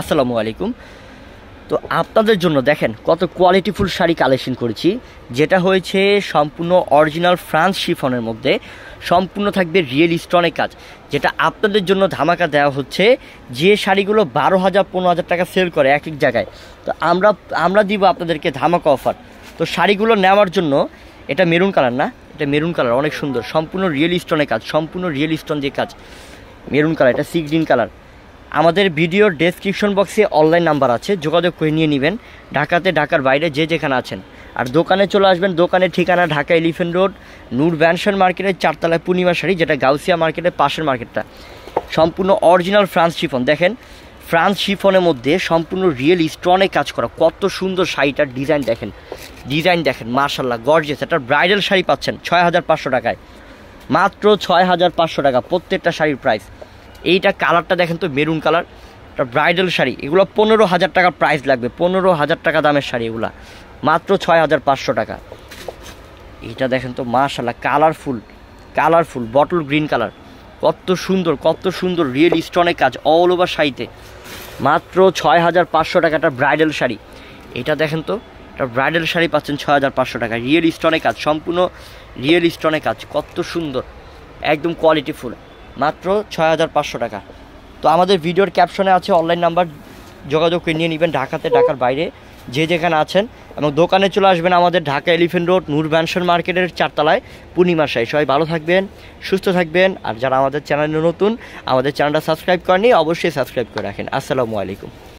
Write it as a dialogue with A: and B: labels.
A: আসসালামু আলাইকুম তো আপনাদের জন্য দেখেন কত কোয়ালিটিফুল শাড়ি কালেকশন করেছি যেটা হয়েছে সম্পূর্ণ অরিজিনাল ফ্রান্স শিফনের মধ্যে সম্পূর্ণ থাকবে রিয়েল স্টোনের কাজ যেটা আপনাদের জন্য ধামাকা দেওয়া হচ্ছে যে শাড়িগুলো বারো হাজার পনেরো হাজার টাকা সেল করে এক এক জায়গায় তো আমরা আমরা দিব আপনাদেরকে ধামাকা অফার তো শাড়িগুলো নেওয়ার জন্য এটা মেরুন কালার না এটা মেরুন কালার অনেক সুন্দর সম্পূর্ণ রিয়েল স্টোনের কাজ সম্পূর্ণ রিয়েল স্টোন যে কাজ মেরুন কালার এটা সি কালার আমাদের ভিডিওর ডেসক্রিপশন বক্সে অনলাইন নাম্বার আছে যোগাযোগ করে নিয়ে নেবেন ঢাকাতে ঢাকার বাইরে যে যেখানে আছেন আর দোকানে চলে আসবেন দোকানের ঠিকানা ঢাকা এলিফেন্ট রোড নূর ব্যানসন মার্কেটের চারতলায় পূর্ণিমা শাড়ি যেটা গাউসিয়া মার্কেটের পাশের মার্কেটটা সম্পূর্ণ অরিজিনাল ফ্রান্স শিফন দেখেন ফ্রান্স শিফনের মধ্যে সম্পূর্ণ রিয়েল স্টনে কাজ করা কত সুন্দর শাড়িটার ডিজাইন দেখেন ডিজাইন দেখেন মার্শাল্লাহ গর্জেস একটা ব্রাইডাল শাড়ি পাচ্ছেন ছয় হাজার পাঁচশো টাকায় মাত্র ছয় হাজার পাঁচশো টাকা প্রত্যেকটা শাড়ির প্রাইস এইটা কালারটা দেখেন তো মেরুন কালার ব্রাইডাল শাড়ি এগুলো পনেরো হাজার টাকা প্রাইস লাগবে পনেরো হাজার টাকা দামের শাড়ি এগুলা মাত্র ছয় হাজার পাঁচশো টাকা এটা দেখেন তো মাশাল্লাহ colourful colourful bottle green colour কত সুন্দর কত সুন্দর রিয়েল স্টোনের কাজ অল ওভার শাড়িতে মাত্র ছয় হাজার পাঁচশো টাকাটা ব্রাইডাল শাড়ি এটা দেখেন তো এটা ব্রাইডাল শাড়ি পাচ্ছেন ছয় হাজার পাঁচশো টাকা রিয়েল স্টোনের কাজ সম্পূর্ণ রিয়েল স্টোনের কাজ কত সুন্দর একদম কোয়ালিটিফুল মাত্র ছয় হাজার পাঁচশো টাকা তো আমাদের ভিডিওর ক্যাপশনে আছে অনলাইন নাম্বার যোগাযোগ করে নিয়ে নেবেন ঢাকাতে ঢাকার বাইরে যে যেখানে আছেন এবং দোকানে চলে আসবেন আমাদের ঢাকা এলিফেন্ট রোড নূর ব্যানসন মার্কেটের চারতলায় পূর্ণিমা সাই সবাই ভালো থাকবেন সুস্থ থাকবেন আর যারা আমাদের চ্যানেলে নতুন আমাদের চ্যানেলটা সাবস্ক্রাইব করেনি অবশ্যই সাবস্ক্রাইব করে রাখেন আসসালামু আলাইকুম